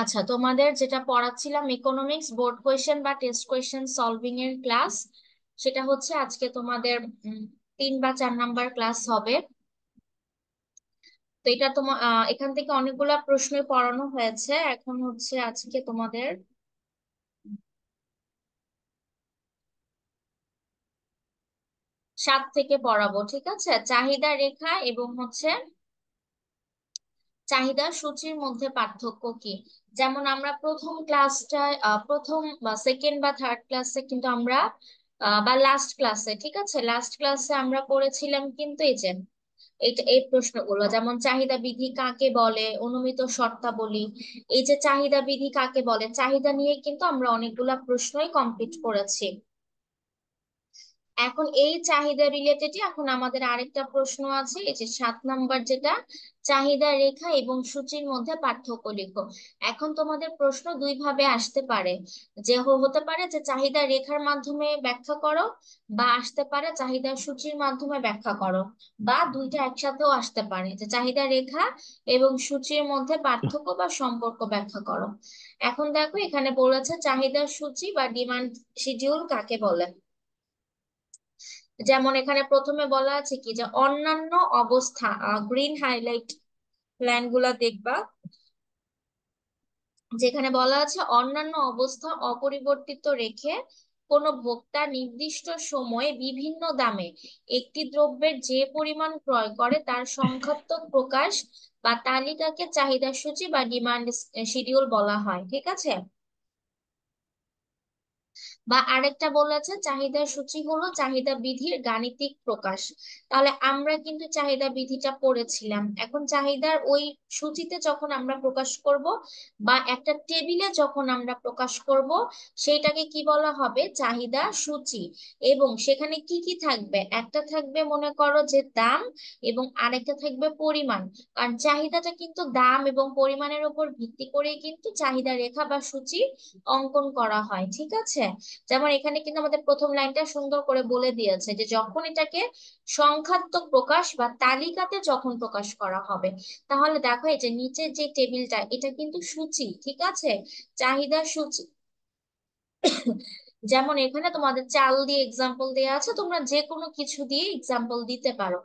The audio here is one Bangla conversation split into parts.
আচ্ছা তোমাদের যেটা পড়াচ্ছিলাম ইকোনমিক্স বোর্ড কোয়েশ্চেন বা টেস্ট কোয়েশ্চেন সলভিং এর ক্লাস সেটা হচ্ছে আজকে তোমাদের তিন বা চার নাম্বার ক্লাস হবে তো এটা তোমার এখান থেকে অনেকগুলা প্রশ্ন পড়ানো হয়েছে এখন হচ্ছে আজকে তোমাদের সাত থেকে পড়াবো ঠিক আছে চাহিদা রেখা এবং হচ্ছে চাহিদা সূচির মধ্যে পার্থক্য কি যেমন আমরা প্রথম ক্লাসটায় প্রথম সেকেন্ড বা থার্ড ক্লাসে কিন্তু আমরা বা লাস্ট ক্লাসে ঠিক আছে লাস্ট ক্লাসে আমরা পড়েছিলাম কিন্তু এই যে এই প্রশ্নগুলো যেমন চাহিদা বিধি কাকে বলে অনুমিত শর্তাবলী এই যে চাহিদা বিধি কাকে বলে চাহিদা নিয়ে কিন্তু আমরা অনেকগুলা প্রশ্নই কমপ্লিট করেছি এখন এই চাহিদা রিলেটেড এখন আমাদের আরেকটা প্রশ্ন আছে এই যে সাত নাম্বার যেটা চাহিদা রেখা এবং সূচির মধ্যে পার্থক্য লিখো এখন তোমাদের প্রশ্ন দুই ভাবে আসতে পারে যে হতে পারে যে চাহিদা রেখার মাধ্যমে ব্যাখ্যা করো বা আসতে পারে চাহিদা সূচির মাধ্যমে ব্যাখ্যা করো বা দুইটা একসাথেও আসতে পারে যে চাহিদা রেখা এবং সূচির মধ্যে পার্থক্য বা সম্পর্ক ব্যাখ্যা করো এখন দেখো এখানে বলেছে চাহিদা সূচি বা ডিমান্ড শিডিউল কাকে বলে যেমন এখানে প্রথমে বলা আছে কি যে অন্যান্য অবস্থা গ্রিন হাইলাইট প্ল্যান গুলা দেখবা যেখানে বলা আছে অন্যান্য অবস্থা অপরিবর্তিত রেখে কোনো ভোক্তা নির্দিষ্ট সময়ে বিভিন্ন দামে একটি দ্রব্যের যে পরিমাণ ক্রয় করে তার সংখ্যাত্মক প্রকাশ বা তালিকাকে চাহিদা সূচি বা ডিমান্ড শিডিউল বলা হয় ঠিক আছে বা আরেকটা বলেছে চাহিদা সূচি হলো চাহিদা বিধির গাণিতিক প্রকাশ তাহলে আমরা কিন্তু চাহিদা বিধিটা পড়েছিলাম এখন চাহিদার ওই সূচিতে যখন আমরা প্রকাশ করব বা একটা টেবিলে যখন আমরা প্রকাশ করব সেটাকে কি বলা হবে চাহিদা সূচি এবং সেখানে কি কি থাকবে একটা থাকবে মনে করো যে দাম এবং আরেকটা থাকবে পরিমাণ কারণ চাহিদাটা কিন্তু দাম এবং পরিমাণের উপর ভিত্তি করে কিন্তু চাহিদা রেখা বা সূচি অঙ্কন করা হয় ঠিক আছে যেমন এখানে কিন্তু আমাদের প্রথম লাইনটা সুন্দর করে বলে দিয়েছে যে যখন এটাকে সংখ্যাত্মক প্রকাশ বা তালিকাতে যখন প্রকাশ করা হবে তাহলে দেখো এই যে নিচের যে টেবিলটা এটা কিন্তু সূচি ঠিক আছে চাহিদা সূচি যেমন এখানে তোমাদের চাল দিয়ে এক্সাম্পল দেওয়া আছে তোমরা যে কোনো কিছু দিয়ে এক্সাম্পল দিতে পারো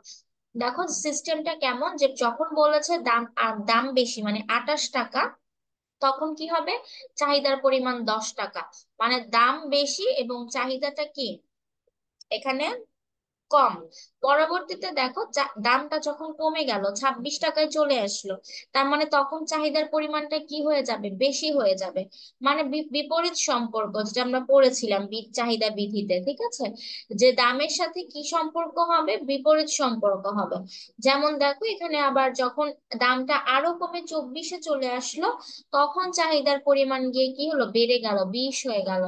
দেখো সিস্টেমটা কেমন যে যখন বলেছে দাম দাম বেশি মানে আটাশ টাকা তখন কি হবে চাহিদার পরিমাণ দশ টাকা মানে দাম বেশি এবং চাহিদাটা কি এখানে কম পরবর্তীতে দেখো দামটা যখন কমে গেল ২৬ টাকায় চলে আসলো তার মানে তখন চাহিদার পরিমাণটা কি হয়ে যাবে বেশি হয়ে যাবে মানে বিপরীত সম্পর্ক যেটা আমরা পড়েছিলাম চাহিদা বিধিতে ঠিক আছে যে দামের সাথে কি সম্পর্ক হবে বিপরীত সম্পর্ক হবে যেমন দেখো এখানে আবার যখন দামটা আরো কমে চব্বিশে চলে আসলো তখন চাহিদার পরিমাণ গিয়ে কি হলো বেড়ে গেল বিশ হয়ে গেল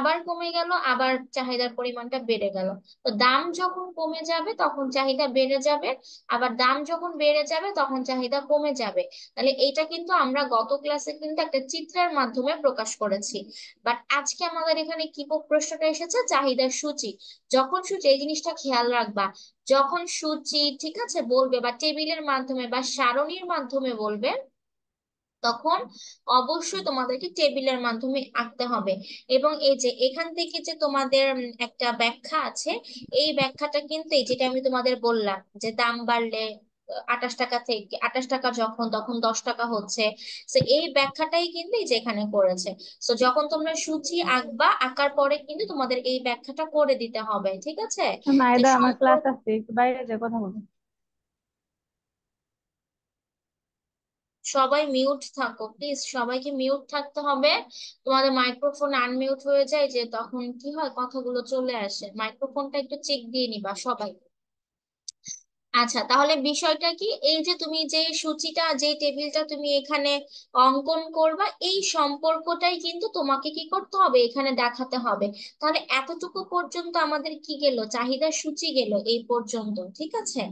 আবার কমে গেল আবার চাহিদার পরিমাণটা বেড়ে গেল তো দাম যখন যখন কমে যাবে তখন চাহিদা বেড়ে যাবে আবার দাম যখন বেড়ে যাবে তখন চাহিদা কমে যাবে তাহলে এটা কিন্তু আমরা গত ক্লাসে কিন্তু একটা চিত্রের মাধ্যমে প্রকাশ করেছি বাট আজকে আমাদের এখানে কি প্রশ্নটা এসেছে চাহিদার সূচি যখন সূচি এই জিনিসটা খেয়াল রাখবা যখন সূচি ঠিক আছে বলবে বা টেবিলের মাধ্যমে বা সারণীর মাধ্যমে বলবে তখন অবশ্যই তোমাদেরকে টেবিলের মাধ্যমে আঁকতে হবে এবং এই যে এখান থেকে যে তোমাদের একটা ব্যাখ্যা আছে এই ব্যাখ্যাটা কিন্তু এই যেটা আমি তোমাদের বললাম যে দাম বাড়লে আটাশ টাকা থেকে আটাশ টাকা যখন তখন দশ টাকা হচ্ছে তো এই ব্যাখ্যাটাই কিন্তু যেখানে করেছে তো যখন তোমরা সূচি আঁকবা আঁকার পরে কিন্তু তোমাদের এই ব্যাখ্যাটা করে দিতে হবে ঠিক আছে বাইরে কথা বলবো সবাই মিউট থাকো প্লিজ সবাইকে মিউট থাকতে হবে তোমাদের মাইক্রোফোন আনমিউট হয়ে যায় যে তখন কি হয় কথাগুলো চলে আসে মাইক্রোফোনটা একটু চেক দিয়ে নিবা সবাই আচ্ছা তাহলে বিষয়টা কি এই যে তুমি যে সূচিটা যে টেবিলটা তুমি এখানে অঙ্কন করবা এই সম্পর্কটাই কিন্তু তোমাকে কি করতে হবে এখানে দেখাতে হবে তাহলে এতটুকু পর্যন্ত আমাদের কি গেল চাহিদা সূচি গেল এই পর্যন্ত ঠিক আছে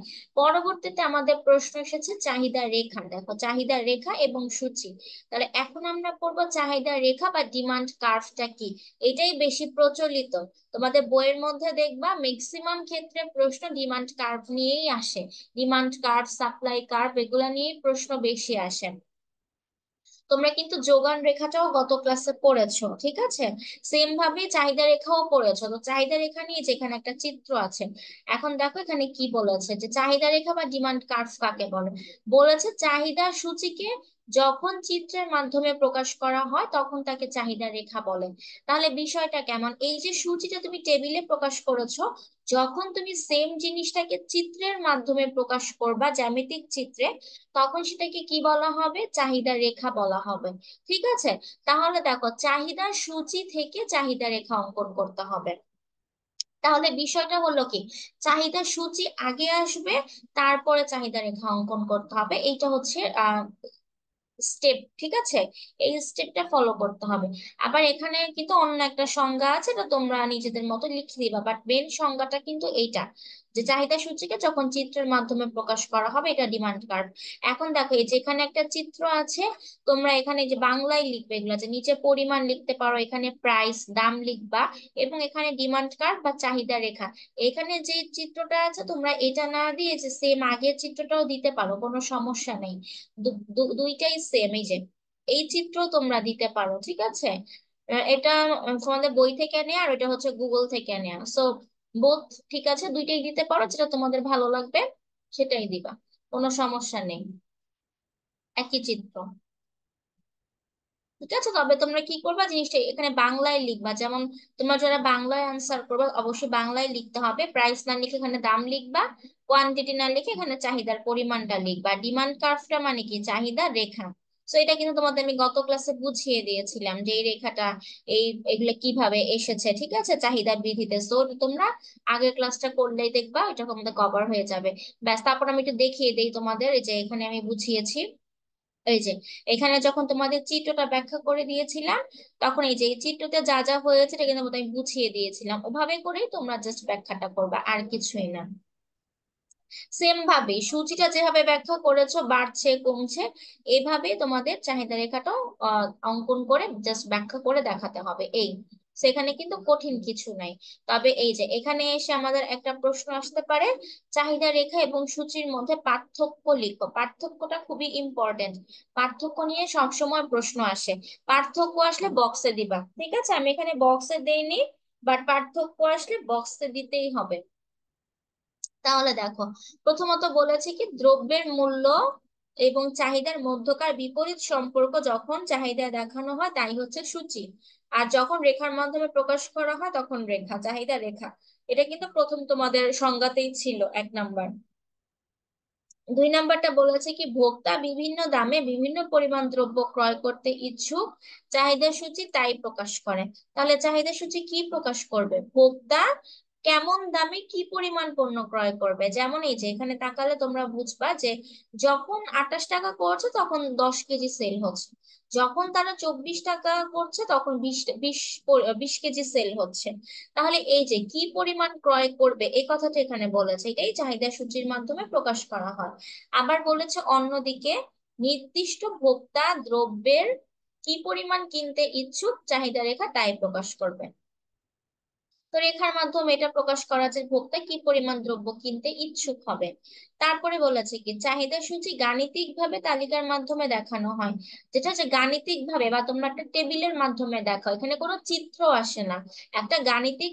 পরবর্তীতে আমাদের প্রশ্ন এসেছে চাহিদা রেখা দেখো চাহিদা রেখা এবং সূচি তাহলে এখন আমরা পড়বো চাহিদা রেখা বা ডিমান্ড কার্ভটা কি এটাই বেশি প্রচলিত তোমাদের বইয়ের মধ্যে দেখবা ম্যাক্সিমাম ক্ষেত্রে প্রশ্ন ডিমান্ড কার্ভ নিয়েই আসে ডিমান্ড কার্ভ সাপ্লাই কার্ভ এগুলা নিয়েই প্রশ্ন বেশি আসে তোমরা কিন্তু যোগান রেখাটাও গত ক্লাসে পড়েছো ঠিক আছে সেম ভাবে চাহিদা রেখাও পড়েছো তো চাহিদা রেখা নিয়ে যেখানে একটা চিত্র আছে এখন দেখো এখানে কি বলেছে যে চাহিদা রেখা বা ডিমান্ড কার্ভ কাকে বলে বলেছে চাহিদা সূচিকে যখন চিত্রের মাধ্যমে প্রকাশ করা হয় তখন তাকে চাহিদা রেখা বলে তাহলে বিষয়টা কেমন এই যে সূচিটা তুমি টেবিলে প্রকাশ করেছ যখন তুমি সেম জিনিসটাকে চিত্রের মাধ্যমে প্রকাশ করবা জ্যামিতিক চিত্রে তখন সেটাকে কি বলা হবে চাহিদা রেখা বলা হবে ঠিক আছে তাহলে দেখো চাহিদা সূচি থেকে চাহিদা রেখা অঙ্কন করতে হবে তাহলে বিষয়টা হলো কি চাহিদা সূচি আগে আসবে তারপরে চাহিদা রেখা অঙ্কন করতে হবে এইটা হচ্ছে আহ স্টেপ ঠিক আছে এই স্টেপটা ফলো করতে হবে আবার এখানে কিন্তু অন্য একটা সংজ্ঞা আছে এটা তোমরা নিজেদের মতো লিখে দিবা বাট মেন সংজ্ঞাটা কিন্তু এইটা যে চাহিদা সূচিকে যখন চিত্রের মাধ্যমে প্রকাশ করা হবে এটা ডিমান্ড কার্ড এখন দেখো এই যে এখানে একটা চিত্র আছে তোমরা এখানে যে বাংলায় লিখবে এগুলো যে নিচে পরিমাণ লিখতে পারো এখানে প্রাইস দাম লিখবা এবং এখানে ডিমান্ড কার্ড বা চাহিদা রেখা এখানে যে চিত্রটা আছে তোমরা এটা না দিয়ে যে সেম আগের চিত্রটাও দিতে পারো কোনো সমস্যা নেই দুইটাই সেম এই যে এই চিত্র তোমরা দিতে পারো ঠিক আছে এটা তোমাদের বই থেকে নেয়া আর এটা হচ্ছে গুগল থেকে নেয়া সো বোধ ঠিক আছে দুইটাই দিতে পারো যেটা তোমাদের ভালো লাগবে সেটাই দিবা কোনো সমস্যা নেই একই চিত্র ঠিক আছে তবে তোমরা কি করবা জিনিসটা এখানে বাংলায় লিখবা যেমন তোমরা যারা বাংলায় আনসার করবা অবশ্যই বাংলায় লিখতে হবে প্রাইস না লিখে এখানে দাম লিখবা কোয়ান্টিটি না লিখে এখানে চাহিদার পরিমাণটা লিখবা ডিমান্ড কার্ভটা মানে কি চাহিদা রেখা তো এটা কিন্তু তোমাদের আমি গত ক্লাসে বুঝিয়ে দিয়েছিলাম যে এই রেখাটা এই এগুলো কিভাবে এসেছে ঠিক আছে চাহিদা বিধিতে তো তোমরা আগের ক্লাসটা করলেই দেখবা এটা তোমাদের কভার হয়ে যাবে ব্যাস তারপর আমি একটু দেখিয়ে দিই তোমাদের এই যে এখানে আমি বুঝিয়েছি এই যে এখানে যখন তোমাদের চিত্রটা ব্যাখ্যা করে দিয়েছিলাম তখন এই যে এই চিত্রতে যা যা হয়েছে এটা কিন্তু আমি বুঝিয়ে দিয়েছিলাম ওভাবে করেই তোমরা জাস্ট ব্যাখ্যাটা করবা আর কিছুই না সেম ভাবে সূচিটা যেভাবে ব্যাখ্যা করেছো বাড়ছে কমছে এভাবে তোমাদের চাহিদা রেখাটাও অঙ্কন করে জাস্ট ব্যাখ্যা করে দেখাতে হবে এই সেখানে কিন্তু কঠিন কিছু নাই তবে এই যে এখানে এসে আমাদের একটা প্রশ্ন আসতে পারে চাহিদা রেখা এবং সূচির মধ্যে পার্থক্য লিখো পার্থক্যটা খুবই ইম্পর্টেন্ট পার্থক্য নিয়ে সবসময় প্রশ্ন আসে পার্থক্য আসলে বক্সে দিবা ঠিক আছে আমি এখানে বক্সে দেইনি বাট পার্থক্য আসলে বক্সে দিতেই হবে তাহলে দেখো প্রথমত বলেছে কি দ্রব্যের মূল্য এবং চাহিদার মধ্যকার বিপরীত সম্পর্ক যখন চাহিদা দেখানো হয় তাই হচ্ছে সূচি আর যখন রেখার মাধ্যমে প্রকাশ করা হয় তখন রেখা চাহিদা রেখা এটা কিন্তু প্রথম তোমাদের সংজ্ঞাতেই ছিল এক নাম্বার দুই নাম্বারটা বলেছে কি ভোক্তা বিভিন্ন দামে বিভিন্ন পরিমাণ দ্রব্য ক্রয় করতে ইচ্ছুক চাহিদা সূচি তাই প্রকাশ করে তাহলে চাহিদা সূচি কি প্রকাশ করবে ভোক্তা কেমন দামে কি পরিমাণ পণ্য ক্রয় করবে যেমন এই যে এখানে তাকালে তোমরা বুঝবা যে যখন আঠাশ টাকা করছে তখন দশ কেজি সেল হচ্ছে যখন তারা চব্বিশ টাকা করছে তখন বিশ বিশ বিশ কেজি সেল হচ্ছে তাহলে এই যে কি পরিমাণ ক্রয় করবে এই কথাটা এখানে বলেছে এটাই চাহিদা সূচির মাধ্যমে প্রকাশ করা হয় আবার বলেছে অন্যদিকে নির্দিষ্ট ভোক্তা দ্রব্যের কি পরিমাণ কিনতে ইচ্ছুক চাহিদা রেখা তাই প্রকাশ করবে তো রেখার মাধ্যমে এটা প্রকাশ করা যে ভোক্তা কি পরিমাণ দ্রব্য কিনতে ইচ্ছুক হবে তারপরে বলেছে কি চাহিদা সূচি গাণিতিক ভাবে তালিকার মাধ্যমে দেখানো হয় যেটা হচ্ছে গাণিতিক ভাবে বা তোমরা একটা টেবিলের মাধ্যমে দেখাও এখানে কোনো চিত্র আসে না একটা গাণিতিক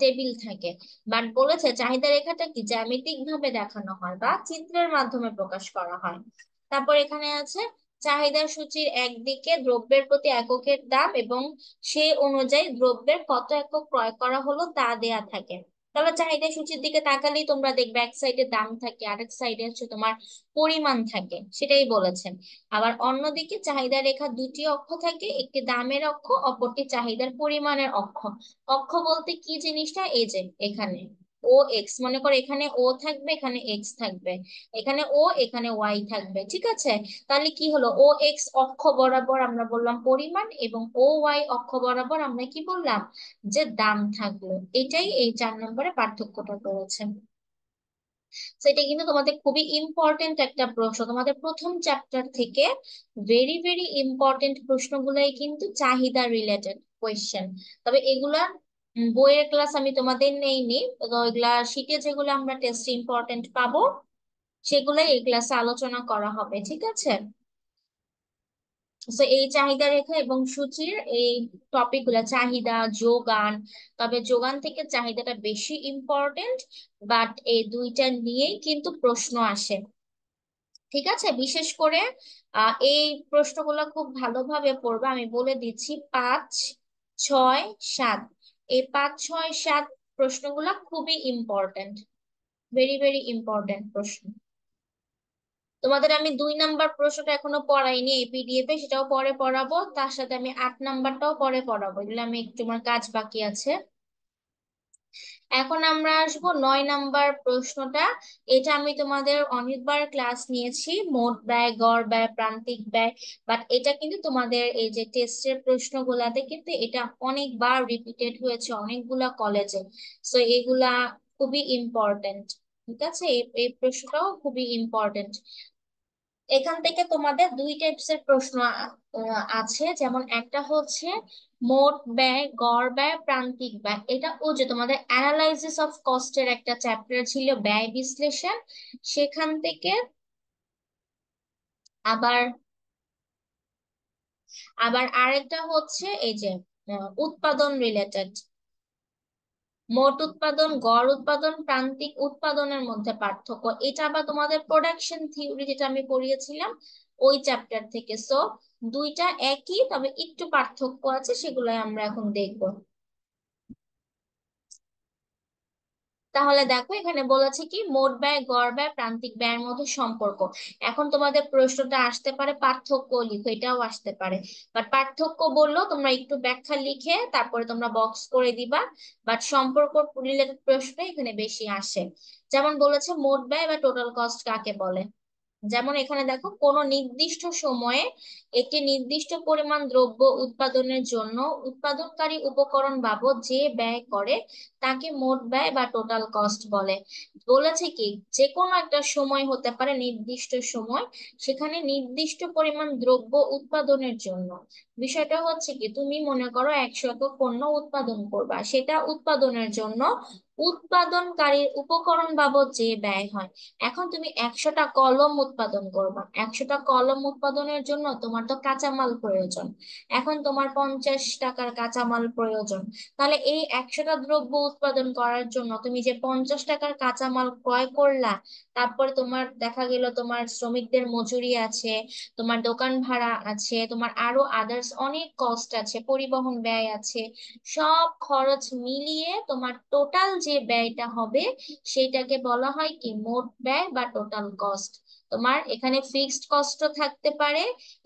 টেবিল থাকে বাট বলেছে চাহিদা রেখাটা কি জ্যামিতিক ভাবে দেখানো হয় বা চিত্রের মাধ্যমে প্রকাশ করা হয় তারপর এখানে আছে চাহিদা সূচির একদিকে দ্রব্যের প্রতি এককের দাম এবং সে অনুযায়ী দ্রব্যের কত একক ক্রয় করা হলো তা দেয়া থাকে তাহলে চাহিদা সূচির দিকে তাকালেই তোমরা দেখবে এক সাইডে দাম থাকে আরেক সাইডে হচ্ছে তোমার পরিমাণ থাকে সেটাই বলেছেন আবার অন্যদিকে চাহিদা রেখা দুটি অক্ষ থাকে একটি দামের অক্ষ অপরটি চাহিদার পরিমাণের অক্ষ অক্ষ বলতে কি জিনিসটা এই যে এখানে ও এক্স মনে করো এখানে ও থাকবে এখানে এক্স থাকবে এখানে ও এখানে ওয়াই থাকবে ঠিক আছে তাহলে কি হলো ও এক্স অক্ষ বরাবর আমরা বললাম পরিমাণ এবং ও ওয়াই অক্ষ বরাবর আমরা কি বললাম যে দাম থাকলো এটাই এই চার নম্বরে পার্থক্যটা করেছে সেটা কিন্তু তোমাদের খুবই ইম্পর্টেন্ট একটা প্রশ্ন তোমাদের প্রথম চ্যাপ্টার থেকে ভেরি ভেরি ইম্পর্টেন্ট প্রশ্নগুলাই কিন্তু চাহিদা রিলেটেড কোয়েশ্চেন তবে এগুলা বইয়ের ক্লাস আমি তোমাদের নেইনি এগুলা শিখে যেগুলো আমরা টেস্ট ইম্পর্টেন্ট পাবো সেগুলো এই ক্লাসে আলোচনা করা হবে ঠিক আছে তো এই চাহিদা রেখা এবং সূচির এই টপিক গুলা চাহিদা যোগান তবে যোগান থেকে চাহিদাটা বেশি ইম্পর্টেন্ট বাট এই দুইটা নিয়েই কিন্তু প্রশ্ন আসে ঠিক আছে বিশেষ করে এই প্রশ্নগুলো খুব ভালোভাবে পড়বে আমি বলে দিচ্ছি পাঁচ ছয় সাত এই পাঁচ ছয় সাত প্রশ্নগুলো খুবই ইম্পর্টেন্ট ভেরি ভেরি ইম্পর্টেন্ট প্রশ্ন তোমাদের আমি দুই নাম্বার প্রশ্নটা এখনো পড়াইনি এই পিডিএফ এ সেটাও পরে পড়াবো তার সাথে আমি আট নাম্বারটাও পরে পড়াবো এগুলো আমি একটু কাজ বাকি আছে এখন আমরা আসব নয় নাম্বার প্রশ্নটা এটা আমি তোমাদের অনেকবার ক্লাস নিয়েছি মোট ব্যয় গড় ব্যয় প্রান্তিক ব্যয় বাট এটা কিন্তু তোমাদের এই যে টেস্টের প্রশ্নগুলাতে কিন্তু এটা অনেকবার রিপিটেড হয়েছে অনেকগুলা কলেজে সো এগুলা খুবই ইম্পর্টেন্ট ঠিক আছে এই প্রশ্নটাও খুবই ইম্পর্টেন্ট এখান থেকে তোমাদের দুই টাইপসের প্রশ্ন আছে যেমন একটা হচ্ছে মোট ব্যয় গড় ব্যয় প্রান্তিক ব্যয় এটা ও যে তোমাদের অ্যানালাইসিস অফ কস্টের একটা চ্যাপ্টার ছিল ব্যয় বিশ্লেষণ সেখান থেকে আবার আবার আরেকটা হচ্ছে এই যে উৎপাদন রিলেটেড মোট উৎপাদন গড় উৎপাদন প্রান্তিক উৎপাদনের মধ্যে পার্থক্য এটা আবার তোমাদের প্রোডাকশন থিওরি যেটা আমি পড়িয়েছিলাম ওই চ্যাপ্টার থেকে সো দুইটা একই তবে একটু পার্থক্য আছে সেগুলো আমরা এখন দেখবো তাহলে দেখো এখানে বলেছে কি মোট ব্যয় গড় ব্যয় প্রান্তিক ব্যয়ের মধ্যে সম্পর্ক এখন তোমাদের প্রশ্নটা আসতে পারে পার্থক্য লিখো এটাও আসতে পারে বাট পার্থক্য বললো তোমরা একটু ব্যাখ্যা লিখে তারপরে তোমরা বক্স করে দিবা বাট সম্পর্ক রিলেটেড প্রশ্ন এখানে বেশি আসে যেমন বলেছে মোট ব্যয় বা টোটাল কস্ট কাকে বলে যেমন এখানে দেখো কোন নির্দিষ্ট সময়ে একটি নির্দিষ্ট পরিমাণ দ্রব্য উৎপাদনের জন্য উৎপাদনকারী উপকরণ বাবদ যে ব্যয় করে তাকে মোট ব্যয় বা টোটাল কস্ট বলে বলেছে কি যে কোনো একটা সময় হতে পারে নির্দিষ্ট সময় সেখানে নির্দিষ্ট পরিমাণ দ্রব্য উৎপাদনের জন্য বিষয়টা হচ্ছে কি তুমি মনে করো একশত পণ্য উৎপাদন করবা সেটা উৎপাদনের জন্য উৎপাদনকারীর উপকরণ বাবদ যে ব্যয় হয় এখন তুমি একশোটা কলম উৎপাদন করবা একশোটা কলম উৎপাদনের জন্য তোমার তো কাঁচামাল প্রয়োজন এখন তোমার পঞ্চাশ টাকার কাঁচামাল প্রয়োজন তাহলে এই একশোটা দ্রব্য উৎপাদন করার জন্য তুমি যে পঞ্চাশ টাকার কাঁচামাল ক্রয় করলা তারপরে তোমার দেখা গেল তোমার শ্রমিকদের মজুরি আছে তোমার দোকান ভাড়া আছে তোমার আরো আদার্স অনেক কস্ট আছে পরিবহন ব্যয় আছে সব খরচ মিলিয়ে তোমার টোটাল যে ব্যয়টা হবে সেইটাকে বলা হয় কি মোট ব্যয় বা টোটাল কস্ট তোমার এখানে ফিক্সড কস্ট থাকতে পারে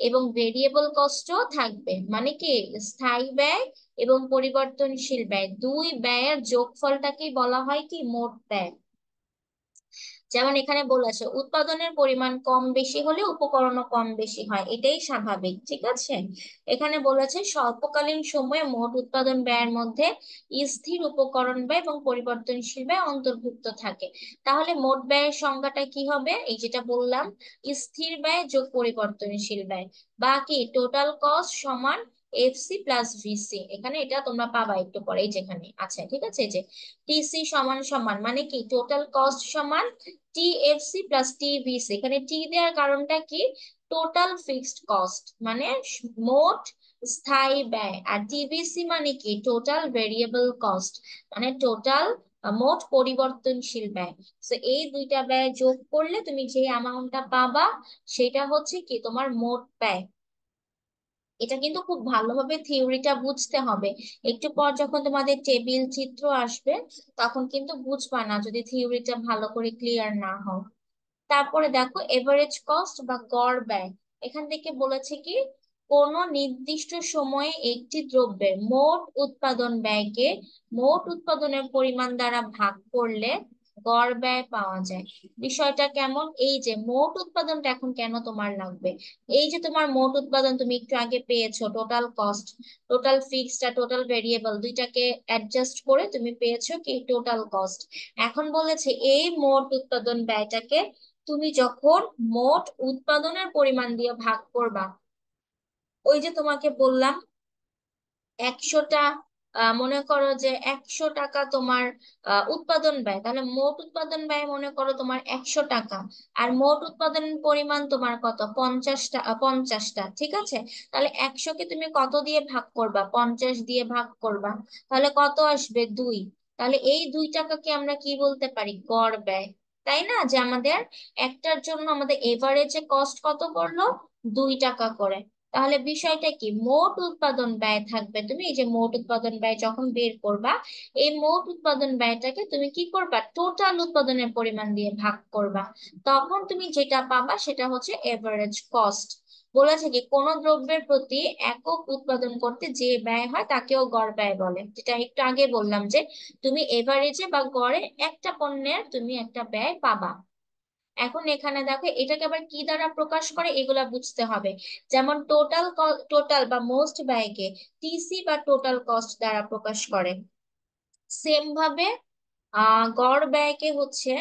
এবং ভেরিয়েবল কস্ট থাকবে মানে কি স্থায়ী ব্যয় এবং পরিবর্তনশীল ব্যয় দুই ব্যয়ের যোগফলটাকেই বলা হয় কি মোট ব্যয় যেমন এখানে বলেছে উৎপাদনের পরিমাণ কম বেশি হলে উপকরণও কম বেশি হয় এটাই স্বাভাবিক ঠিক আছে এখানে বলেছে স্বল্পকালীন সময়ে মোট উৎপাদন ব্যয়ের মধ্যে স্থির উপকরণ ব্যয় এবং পরিবর্তনশীল ব্যয় অন্তর্ভুক্ত থাকে তাহলে মোট ব্যয়ের সংজ্ঞাটা কি হবে এই যেটা বললাম স্থির ব্যয় যোগ পরিবর্তনশীল ব্যয় বাকি টোটাল কস্ট সমান এফসি প্লাস ভিসি এখানে এটা তোমরা পাবা একটু পরে যেখানে আচ্ছা ঠিক আছে যে টিসি সমান সমান মানে কি টোটাল কস্ট সমান টিএফসি প্লাস টিভিসি এখানে টি দেওয়ার কারণটা কি টোটাল ফিক্সড কস্ট মানে মোট স্থায়ী ব্যয় আর টিবিসি মানে কি টোটাল ভেরিয়েবল কস্ট মানে টোটাল মোট পরিবর্তনশীল ব্যয় তো এই দুইটা ব্যয় যোগ করলে তুমি যে অ্যামাউন্টটা পাবা সেটা হচ্ছে কি তোমার মোট ব্যয় এটা কিন্তু খুব ভালোভাবে থিওরিটা বুঝতে হবে একটু পর যখন তোমাদের টেবিল চিত্র আসবে তখন কিন্তু বুঝবা না যদি থিওরিটা ভালো করে ক্লিয়ার না হয় তারপরে দেখো এভারেজ কস্ট বা গড় ব্যয় এখান থেকে বলেছে কি কোন নির্দিষ্ট সময়ে একটি দ্রব্যের মোট উৎপাদন ব্যয়কে মোট উৎপাদনের পরিমাণ দ্বারা ভাগ করলে গড় ব্যয় পাওয়া যায় বিষয়টা কেমন এই যে মোট উৎপাদনটা এখন কেন তোমার লাগবে এই যে তোমার মোট উৎপাদন তুমি একটু আগে পেয়েছো টোটাল কস্ট টোটাল ফিক্সড আর টোটাল ভেরিয়েবল দুইটাকে অ্যাডজাস্ট করে তুমি পেয়েছো কি টোটাল কস্ট এখন বলেছে এই মোট উৎপাদন ব্যয়টাকে তুমি যখন মোট উৎপাদনের পরিমাণ দিয়ে ভাগ করবা ওই যে তোমাকে বললাম একশোটা মনে করো যে একশো টাকা তোমার উৎপাদন ব্যয় তাহলে মোট উৎপাদন ব্যয় মনে করো তোমার একশো টাকা আর মোট উৎপাদন পরিমাণ তোমার কত পঞ্চাশটা পঞ্চাশটা ঠিক আছে তাহলে একশোকে তুমি কত দিয়ে ভাগ করবা পঞ্চাশ দিয়ে ভাগ করবা তাহলে কত আসবে দুই তাহলে এই দুই টাকাকে আমরা কি বলতে পারি গড় ব্যয় তাই না যে আমাদের একটার জন্য আমাদের এভারেজে কস্ট কত পড়লো দুই টাকা করে তাহলে বিষয়টা কি মোট উৎপাদন ব্যয় থাকবে তুমি এই যে মোট উৎপাদন ব্যয় যখন বের করবা এই মোট উৎপাদন ব্যয়টাকে তুমি কি করবা টোটাল উৎপাদনের পরিমাণ দিয়ে ভাগ করবা তখন তুমি যেটা পাবা সেটা হচ্ছে এভারেজ কস্ট বলেছে কি কোন দ্রব্যের প্রতি একক উৎপাদন করতে যে ব্যয় হয় তাকেও গড় ব্যয় বলে যেটা একটু আগে বললাম যে তুমি এভারেজে বা গড়ে একটা পণ্যের তুমি একটা ব্যয় পাবা এখন এখানে দেখো এটাকে আবার কি দ্বারা প্রকাশ করে এগুলা বুঝতে হবে যেমন টোটাল টোটাল বা মোস্ট ব্যয়কে টিসি বা টোটাল কস্ট দ্বারা প্রকাশ করে সেম ভাবে গড় ব্যয়কে হচ্ছে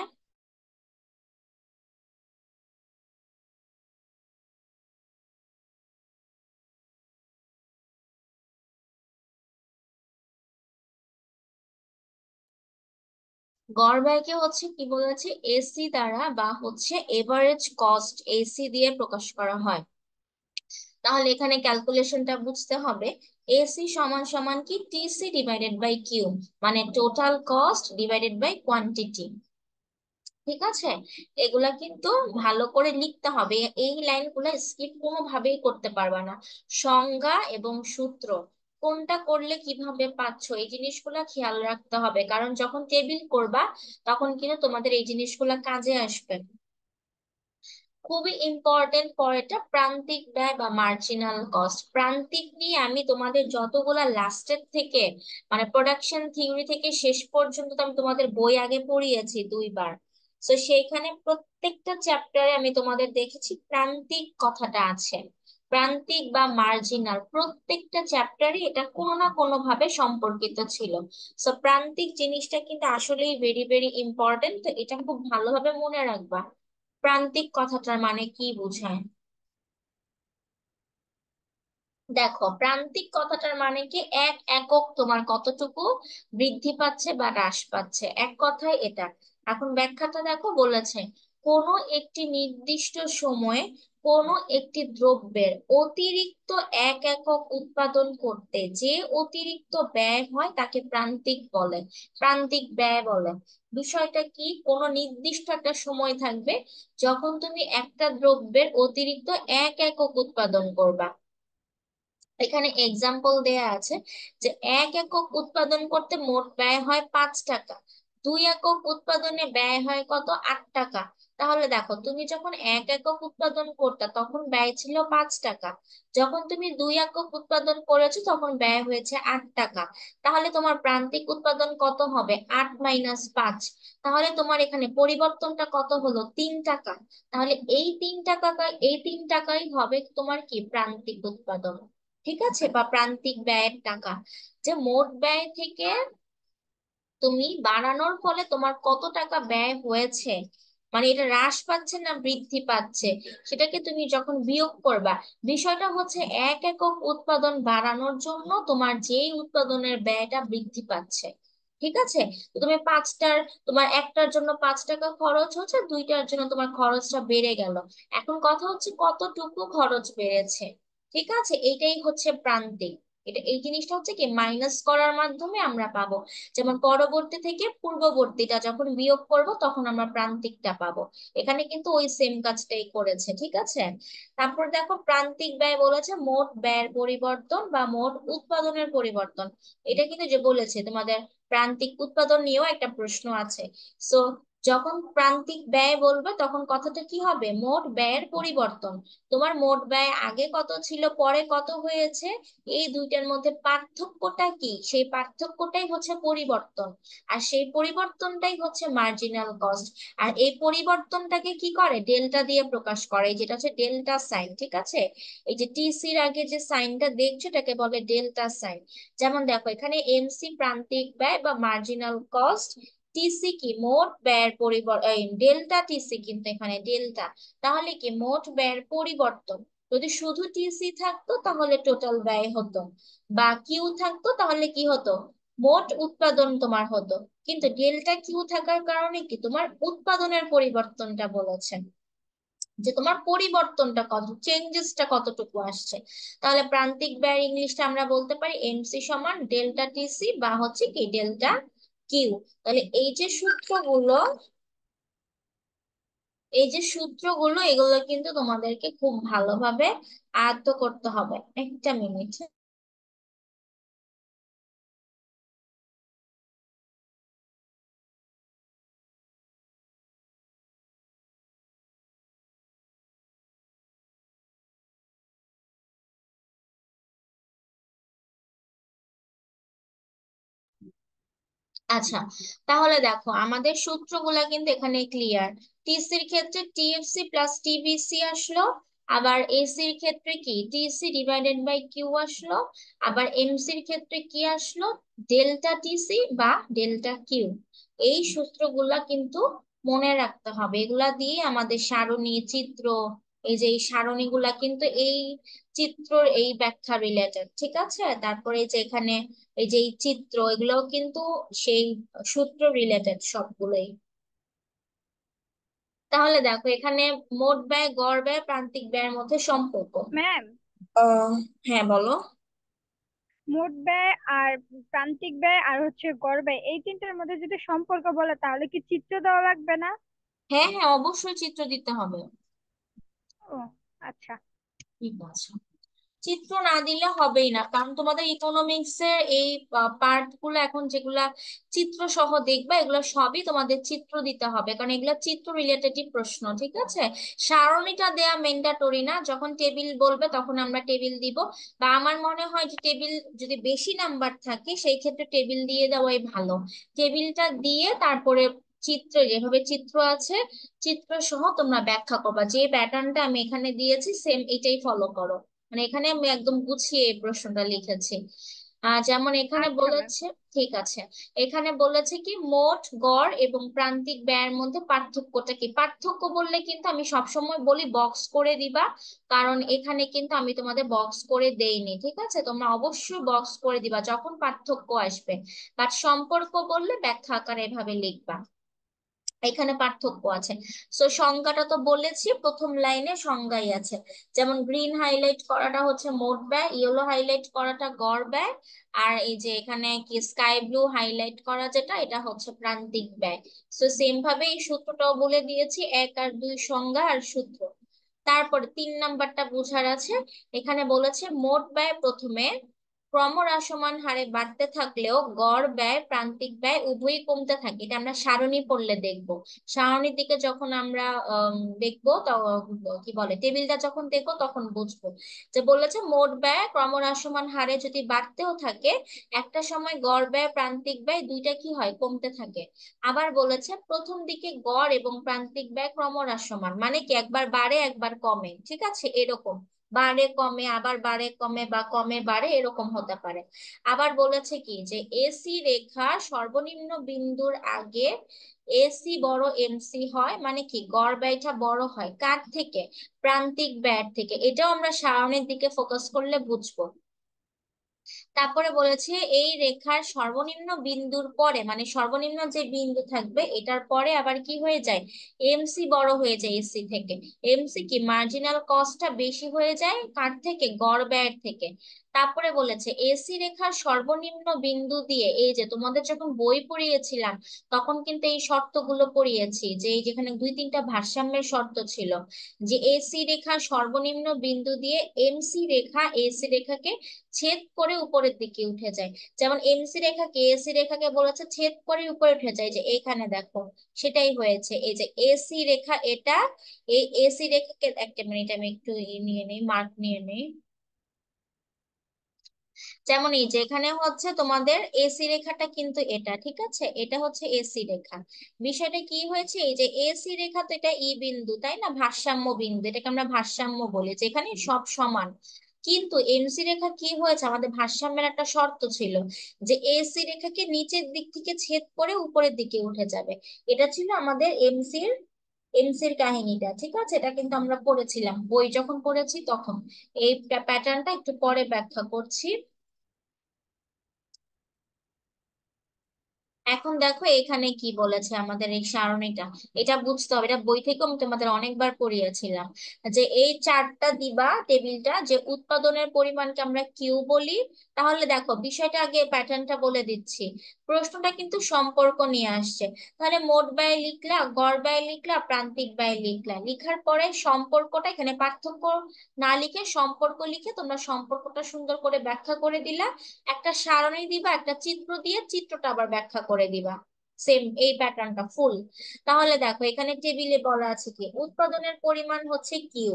গড় ব্যয়কে হচ্ছে কি বলেছে এসি দ্বারা বা হচ্ছে এভারেজ কস্ট এসি দিয়ে প্রকাশ করা হয় তাহলে এখানে ক্যালকুলেশনটা বুঝতে হবে এসি সমান সমান কি টিসি ডিভাইডেড বাই কিউ মানে total cost divided by quantity ঠিক আছে এগুলা কিন্তু ভালো করে লিখতে হবে এই লাইনগুলো স্কিপ কোনোভাবেই করতে পারবা না সংজ্ঞা এবং সূত্র কোনটা করলে কিভাবে পাচ্ছ এই জিনিসগুলো খেয়াল রাখতে হবে কারণ যখন টেবিল করবা তখন কিন্তু তোমাদের এই জিনিসগুলো কাজে আসবে খুবই ইম্পর্টেন্ট এটা প্রান্তিক ব্যয় বা মার্জিনাল কস্ট প্রান্তিক নিয়ে আমি তোমাদের যতগুলা লাস্টের থেকে মানে প্রোডাকশন থিওরি থেকে শেষ পর্যন্ত আমি তোমাদের বই আগে পড়িয়েছি দুইবার তো সেইখানে প্রত্যেকটা চ্যাপ্টারে আমি তোমাদের দেখেছি প্রান্তিক কথাটা আছে প্রান্তিক বা মার্জিনাল প্রত্যেকটা চ্যাপ্টারে এটা কোনো না কোনো ভাবে সম্পর্কিত ছিল সো প্রান্তিক জিনিসটা কিন্তু আসলেই ভেরি ভেরি ইম্পর্টেন্ট তো এটা খুব ভালোভাবে মনে রাখবা প্রান্তিক কথাটার মানে কি বোঝায় দেখো প্রান্তিক কথাটার মানে কি এক একক তোমার কতটুকু বৃদ্ধি পাচ্ছে বা হ্রাস পাচ্ছে এক কথায় এটা এখন ব্যাখ্যাটা দেখো বলেছে কোনো একটি নির্দিষ্ট সময়ে কোন একটি দ্রব্যের অতিরিক্ত এক একক উৎপাদন করতে যে অতিরিক্ত ব্যয় হয় তাকে প্রান্তিক বলে প্রান্তিক ব্যয় বলে বিষয়টা কি কোন নির্দিষ্ট একটা সময় থাকবে যখন তুমি একটা দ্রব্যের অতিরিক্ত এক একক উৎপাদন করবা এখানে এক্সাম্পল দেয়া আছে যে এক একক উৎপাদন করতে মোট ব্যয় হয় পাঁচ টাকা দুই একক উৎপাদনে ব্যয় হয় কত আট টাকা তাহলে দেখো তুমি যখন এক একক উৎপাদন করতে তখন ব্যয় ছিল পাঁচ টাকা যখন তুমি দুই একক উৎপাদন করেছো তখন ব্যয় হয়েছে আট টাকা তাহলে তোমার প্রান্তিক উৎপাদন কত হবে আট মাইনাস পাঁচ তাহলে তোমার এখানে পরিবর্তনটা কত হলো তিন টাকা তাহলে এই তিন টাকা এই তিন টাকাই হবে তোমার কি প্রান্তিক উৎপাদন ঠিক আছে বা প্রান্তিক ব্যয়ের টাকা যে মোট ব্যয় থেকে তুমি বাড়ানোর ফলে তোমার কত টাকা ব্যয় হয়েছে মানে এটা হ্রাস পাচ্ছে না বৃদ্ধি পাচ্ছে সেটাকে তুমি যখন বিয়োগ করবা বিষয়টা হচ্ছে এক একক উৎপাদন বাড়ানোর জন্য তোমার যেই উৎপাদনের ব্যয়টা বৃদ্ধি পাচ্ছে ঠিক আছে তুমি পাঁচটার তোমার একটার জন্য পাঁচ টাকা খরচ হচ্ছে দুইটার জন্য তোমার খরচটা বেড়ে গেল এখন কথা হচ্ছে কতটুকু খরচ বেড়েছে ঠিক আছে এটাই হচ্ছে প্রান্তিক এটা এই জিনিসটা হচ্ছে কি মাইনাস করার মাধ্যমে আমরা পাবো যেমন পরবর্তী থেকে পূর্ববর্তীটা যখন বিয়োগ করব তখন আমরা প্রান্তিকটা পাবো এখানে কিন্তু ওই সেম কাজটাই করেছে ঠিক আছে তারপর দেখো প্রান্তিক ব্যয় বলেছে মোট ব্যয়ের পরিবর্তন বা মোট উৎপাদনের পরিবর্তন এটা কিন্তু যে বলেছে তোমাদের প্রান্তিক উৎপাদন নিয়েও একটা প্রশ্ন আছে সো যখন প্রান্তিক ব্যয় বলবে তখন কথাটা কি হবে মোট ব্যয়ের পরিবর্তন তোমার মোট ব্যয় আগে কত ছিল পরে কত হয়েছে এই দুইটার মধ্যে পার্থক্যটা কি সেই পার্থক্যটাই হচ্ছে পরিবর্তন আর সেই পরিবর্তনটাই হচ্ছে মার্জিনাল কস্ট আর এই পরিবর্তনটাকে কি করে ডেল্টা দিয়ে প্রকাশ করে যেটা হচ্ছে ডেল্টা সাইন ঠিক আছে এই যে টিসির আগে যে সাইনটা দেখছো এটাকে বলে ডেল্টা সাইন যেমন দেখো এখানে এমসি প্রান্তিক ব্যয় বা মার্জিনাল কস্ট টিসি কি মোট ব্যয়ের পরিবর্তন ডেল্টা টিসি কিন্তু এখানে ডেল্টা তাহলে কি মোট ব্যয়ের পরিবর্তন যদি শুধু টিসি থাকতো তাহলে টোটাল ব্যয় হতো বা কিউ থাকতো তাহলে কি হতো মোট উৎপাদন তোমার হতো কিন্তু ডেল্টা কিউ থাকার কারণে কি তোমার উৎপাদনের পরিবর্তনটা বলেছেন যে তোমার পরিবর্তনটা কত চেঞ্জেসটা কতটুকু আসছে তাহলে প্রান্তিক ব্যয় ইংলিশটা আমরা বলতে পারি এমসি সমান ডেল্টা টিসি বা হচ্ছে কি ডেল্টা কিউ তাহলে এই যে সূত্রগুলো এই যে সূত্রগুলো এগুলো কিন্তু তোমাদেরকে খুব ভালোভাবে আয়ত্ত করতে হবে একটা মিনিট আচ্ছা তাহলে দেখো আমাদের সূত্রগুলা কিন্তু এখানে ক্লিয়ার টিসির ক্ষেত্রে টিএফসি প্লাস টিবিসি আসলো আবার এসির ক্ষেত্রে কি টিসি ডিভাইডেড বাই কিউ আসলো আবার এমসির ক্ষেত্রে কি আসলো ডেল্টা টিসি বা ডেল্টা কিউ এই সূত্রগুলা কিন্তু মনে রাখতে হবে এগুলা দিয়ে আমাদের সারণী চিত্র এই যে এই সারণী গুলা কিন্তু এই চিত্রর এই ব্যাখ্যা রিলেটেড ঠিক আছে তারপরে যে এখানে এই যে এই চিত্র এগুলো কিন্তু সেই সূত্র রিলেটেড সবগুলোই তাহলে দেখো এখানে মোট ব্যয় গড় ব্যয় প্রান্তিক ব্যয়ের মধ্যে সম্পর্ক ম্যাম হ্যাঁ বলো মোট ব্যয় আর প্রান্তিক ব্যয় আর হচ্ছে গড় ব্যয় এই তিনটার মধ্যে যদি সম্পর্ক বলে তাহলে কি চিত্র দেওয়া লাগবে না হ্যাঁ হ্যাঁ অবশ্যই চিত্র দিতে হবে আচ্ছা ঠিক আছে চিত্র না দিলে হবেই না কারণ তোমাদের ইকোনমিক্স এর এই পার্ট গুলো এখন যেগুলা চিত্র সহ দেখবা এগুলো সবই তোমাদের চিত্র দিতে হবে কারণ এগুলো চিত্র রিলেটেড প্রশ্ন ঠিক আছে সারণীটা দেয়া টরি না যখন টেবিল বলবে তখন আমরা টেবিল দিব বা আমার মনে হয় যে টেবিল যদি বেশি নাম্বার থাকে সেই ক্ষেত্রে টেবিল দিয়ে দেওয়াই ভালো টেবিলটা দিয়ে তারপরে চিত্রে যেভাবে চিত্র আছে চিত্র সহ তোমরা ব্যাখ্যা করবা যে প্যাটার্নটা আমি এখানে দিয়েছি সেম এটাই ফলো করো মানে এখানে আমি একদম গুছিয়ে এই প্রশ্নটা লিখেছি আহ যেমন এখানে আচ্ছা, বলেছে ঠিক আছে এখানে বলেছে কি মোট গড় এবং প্রান্তিক ব্যয়ের মধ্যে পার্থক্যটা কি পার্থক্য বললে কিন্তু আমি সবসময় বলি বক্স করে দিবা কারণ এখানে কিন্তু আমি তোমাদের বক্স করে দেইনি ঠিক আছে তোমরা অবশ্যই বক্স করে দিবা যখন পার্থক্য আসবে বাট সম্পর্ক বললে ব্যাখ্যা আকারে এভাবে লিখবা এখানে পার্থক্য আছে সো সংজ্ঞাটা তো বলেছি প্রথম লাইনে সংজ্ঞাই আছে যেমন গ্রিন হাইলাইট করাটা হচ্ছে মোট ব্যয় ইয়েলো হাইলাইট করাটা গড় ব্যয় আর এই যে এখানে কি স্কাই ব্লু হাইলাইট করা যেটা এটা হচ্ছে প্রান্তিক ব্যয় সো সেম ভাবে এই সূত্রটাও বলে দিয়েছি এক আর দুই সংজ্ঞা আর সূত্র তারপরে তিন নাম্বারটা বোঝার আছে এখানে বলেছে মোট ব্যয় প্রথমে ক্রমহ্রাসমান হারে বাড়তে থাকলেও গড় ব্যয় প্রান্তিক ব্যয় উভয়ই কমতে থাকে এটা আমরা সারণী পড়লে দেখব সারণীর দিকে যখন আমরা দেখব কি বলে টেবিলটা যখন দেখব তখন বুঝবো যে বলেছে মোট ব্যয় ক্রমহ্রাসমান হারে যদি বাড়তেও থাকে একটা সময় গড় ব্যয় প্রান্তিক ব্যয় দুইটা কি হয় কমতে থাকে আবার বলেছে প্রথম দিকে গড় এবং প্রান্তিক ব্যয় ক্রমহ্রাসমান মানে কি একবার বাড়ে একবার কমে ঠিক আছে এরকম বাড়ে কমে আবার বাড়ে কমে বা কমে বাড়ে এরকম হতে পারে আবার বলেছে কি যে এসি রেখা সর্বনিম্ন বিন্দুর আগে এসি বড় এমসি হয় মানে কি গড় ব্যয়টা বড় হয় কার থেকে প্রান্তিক ব্যয় থেকে এটাও আমরা সারণের দিকে ফোকাস করলে বুঝবো তারপরে বলেছে এই রেখার সর্বনিম্ন বিন্দুর পরে মানে সর্বনিম্ন যে বিন্দু থাকবে এটার পরে আবার কি হয়ে যায় এমসি বড় হয়ে যায় এসি থেকে এমসি কি মার্জিনাল কস্টটা বেশি হয়ে যায় কার থেকে গড় ব্যয়ের থেকে তারপরে বলেছে এসি রেখার সর্বনিম্ন বিন্দু দিয়ে এই যে তোমাদের যখন বই পড়িয়েছিলাম তখন কিন্তু এই শর্তগুলো পড়িয়েছি যে এই যেখানে দুই তিনটা ভারসাম্যের শর্ত ছিল যে এসি রেখা সর্বনিম্ন বিন্দু দিয়ে এমসি রেখা এসি রেখাকে ছেদ করে উপরের দিকে উঠে যায় যেমন এমসি রেখাকে এসি রেখাকে বলেছে ছেদ করে উপরে উঠে যায় যে এখানে দেখো সেটাই হয়েছে এই যে এসি রেখা এটা এই এসি রেখাকে একটা মিনিট আমি একটু ইয়ে নিয়ে নিই মার্ক নিয়ে নিই যেমন এই যে এখানে হচ্ছে তোমাদের এসি রেখাটা কিন্তু এটা ঠিক আছে এটা হচ্ছে এসি রেখা বিষয়টা কি হয়েছে এই যে এসি রেখা তো এটা ই e বিন্দু তাই না ভারসাম্য বিন্দু এটাকে আমরা ভারসাম্য বলি যেখানে সব সমান কিন্তু এমসি রেখা কি হয়েছে আমাদের ভারসাম্যের একটা শর্ত ছিল যে এসি রেখাকে নিচের দিক থেকে ছেদ করে উপরের দিকে উঠে যাবে এটা ছিল আমাদের এমসির এমসির কাহিনীটা ঠিক আছে এটা কিন্তু আমরা পড়েছিলাম বই যখন পড়েছি তখন এই প্যাটার্নটা একটু পরে ব্যাখ্যা করছি এখন দেখো এখানে কি বলেছে আমাদের এই সারণীটা এটা বুঝতে হবে এটা বই থেকে আমি তোমাদের অনেকবার পড়িয়েছিলাম যে এই চারটা দিবা টেবিলটা যে উৎপাদনের পরিমাণকে আমরা কিউ বলি তাহলে দেখো বিষয়টা আগে প্যাটার্নটা বলে দিচ্ছি প্রশ্নটা কিন্তু সম্পর্ক নিয়ে আসছে তাহলে মোট ব্যয় লিখলা গড় ব্যয় লিখলা প্রান্তিক ব্যয় লিখলা লিখার পরে সম্পর্কটা এখানে পার্থক্য না লিখে সম্পর্ক লিখে তোমরা সম্পর্কটা সুন্দর করে ব্যাখ্যা করে দিলা একটা সারণী দিবা একটা চিত্র দিয়ে চিত্রটা আবার ব্যাখ্যা করে দিবা সেম এই প্যাটার্নটা ফুল তাহলে দেখো এখানে টেবিলে বলা আছে কি উৎপাদনের পরিমাণ হচ্ছে কিউ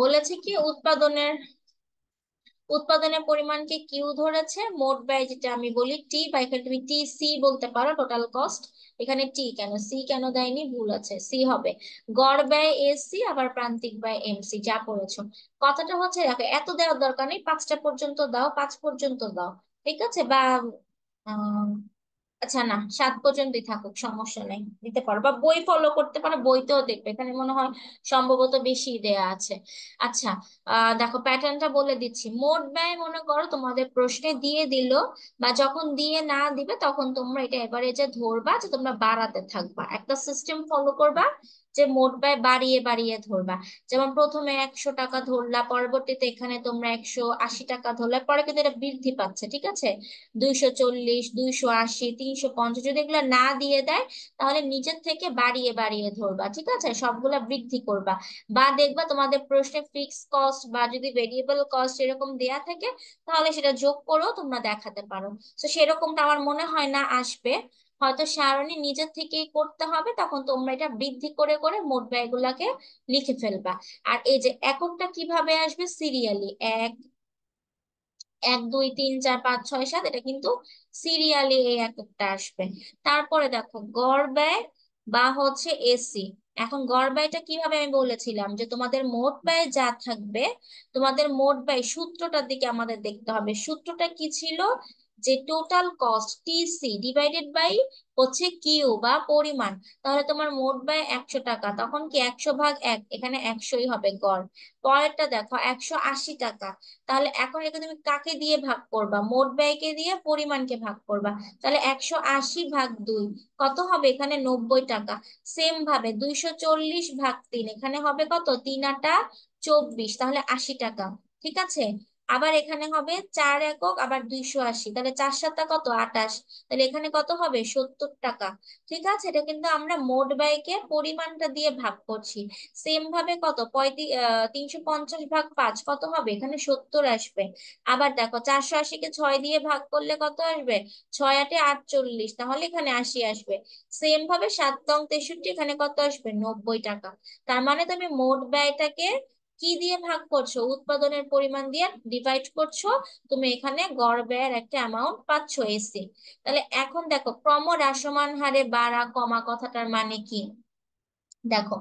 বলেছে কি উৎপাদনের উৎপাদনের পরিমাণকে কিউ ধরেছে মোট ব্যয় যেটা আমি বলি টি বা এখানে তুমি টি সি বলতে পারো টোটাল কস্ট এখানে টি কেন সি কেন দেয়নি ভুল আছে সি হবে গড় ব্যয় এসি আবার প্রান্তিক ব্যয় এমসি যা পড়েছ কথাটা হচ্ছে দেখো এত দেওয়ার দরকার নেই পাঁচটা পর্যন্ত দাও পাঁচ পর্যন্ত দাও ঠিক আছে বা আচ্ছা না সাত পর্যন্তই থাকুক সমস্যা নেই দিতে পারো বা বই ফলো করতে পারো বইতেও দেখবে এখানে মনে হয় সম্ভবত বেশি দেয়া আছে আচ্ছা আহ দেখো প্যাটার্নটা বলে দিচ্ছি মোট ব্যয় মনে করো তোমাদের প্রশ্নে দিয়ে দিল বা যখন দিয়ে না দিবে তখন তোমরা এটা এভারেজে ধরবা যে তোমরা বাড়াতে থাকবা একটা সিস্টেম ফলো করবা যে মোট ব্যয় বাড়িয়ে বাড়িয়ে ধরবা যেমন প্রথমে একশো টাকা ধরলা পরবর্তীতে এখানে তোমরা একশো আশি টাকা ধরলে পরে কিন্তু এটা বৃদ্ধি পাচ্ছে ঠিক আছে দুইশো চল্লিশ দুইশো আশি তিনশো পঞ্চাশ যদি এগুলো না দিয়ে দেয় তাহলে নিজের থেকে বাড়িয়ে বাড়িয়ে ধরবা ঠিক আছে সবগুলা বৃদ্ধি করবা বা দেখবা তোমাদের প্রশ্নে ফিক্স কস্ট বা যদি ভেরিয়েবল কস্ট এরকম দেয়া থাকে তাহলে সেটা যোগ করেও তোমরা দেখাতে পারো তো সেরকমটা আমার মনে হয় না আসবে হয়তো সারণী নিজের থেকেই করতে হবে তখন তোমরা এটা বৃদ্ধি করে করে মোট ব্যয়গুলাকে লিখে ফেলবা আর এই যে এককটা কিভাবে আসবে সিরিয়ালি এক এক দুই তিন চার পাঁচ ছয় সাত এটা কিন্তু সিরিয়ালি এই এককটা আসবে তারপরে দেখো গড় ব্যয় বা হচ্ছে এসি এখন গড় ব্যয়টা কিভাবে আমি বলেছিলাম যে তোমাদের মোট ব্যয় যা থাকবে তোমাদের মোট ব্যয় সূত্রটার দিকে আমাদের দেখতে হবে সূত্রটা কি ছিল যে total cost TC divided by হচ্ছে কিউ বা পরিমাণ তাহলে তোমার মোট ব্যয় একশো টাকা তখন কি একশো ভাগ এক এখানে একশোই হবে গড় পরেরটা দেখো একশো আশি টাকা তাহলে এখন এটা তুমি কাকে দিয়ে ভাগ করবা মোট ব্যয়কে দিয়ে পরিমাণকে ভাগ করবা তাহলে একশো আশি ভাগ দুই কত হবে এখানে নব্বই টাকা সেম ভাবে দুইশো চল্লিশ ভাগ তিন এখানে হবে কত তিন আটা চব্বিশ তাহলে আশি টাকা ঠিক আছে আবার এখানে হবে চার একক আবার দুইশো আশি তাহলে চার সাতটা কত আটাশ তাহলে এখানে কত হবে সত্তর টাকা ঠিক আছে এটা কিন্তু আমরা মোট ব্যয়কে পরিমাণটা দিয়ে ভাগ করছি সেম ভাবে কত তিনশো পঞ্চাশ ভাগ পাঁচ কত হবে এখানে সত্তর আসবে আবার দেখো চারশো আশিকে ছয় দিয়ে ভাগ করলে কত আসবে ছয় আটে আটচল্লিশ তাহলে এখানে আশি আসবে সেম ভাবে সাত দং তেষট্টি এখানে কত আসবে নব্বই টাকা তার মানে তুমি মোট ব্যয়টাকে কি দিয়ে ভাগ করছো উৎপাদনের পরিমাণ দিয়ে ডিভাইড করছো তুমি এখানে গড় ব্যয়ের একটা অ্যামাউন্ট পাচ্ছ এসে তাহলে এখন দেখো ক্রম হ্রাসমান হারে বাড়া কমা কথাটার মানে কি দেখো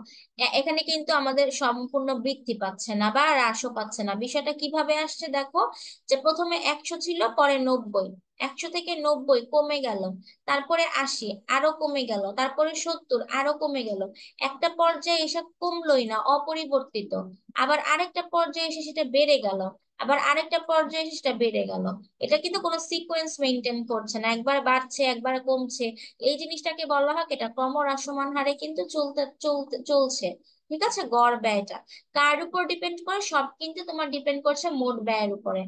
এখানে কিন্তু আমাদের সম্পূর্ণ বৃদ্ধি পাচ্ছে না বা হ্রাসও পাচ্ছে না বিষয়টা কিভাবে আসছে দেখো যে প্রথমে একশো ছিল পরে নব্বই একশো থেকে নব্বই কমে গেল তারপরে আশি আরো কমে গেল তারপরে সত্তর আরো কমে গেল একটা পর্যায়ে এসব কমলোই না অপরিবর্তিত আবার আরেকটা পর্যায়ে এসে সেটা বেড়ে গেল আবার আরেকটা পর্যায়ে সেটা বেড়ে গেল এটা কিন্তু কোনো সিকোয়েন্স মেনটেন করছে না একবার বাড়ছে একবার কমছে এই জিনিসটাকে বলা হয় এটা ক্রমহ্রাসমান হারে কিন্তু চলতে চলতে চলছে ঠিক আছে গড় ব্যয়টা কার উপর ডিপেন্ড করে সব কিন্তু তোমার ডিপেন্ড করছে মোট ব্যয়ের উপরে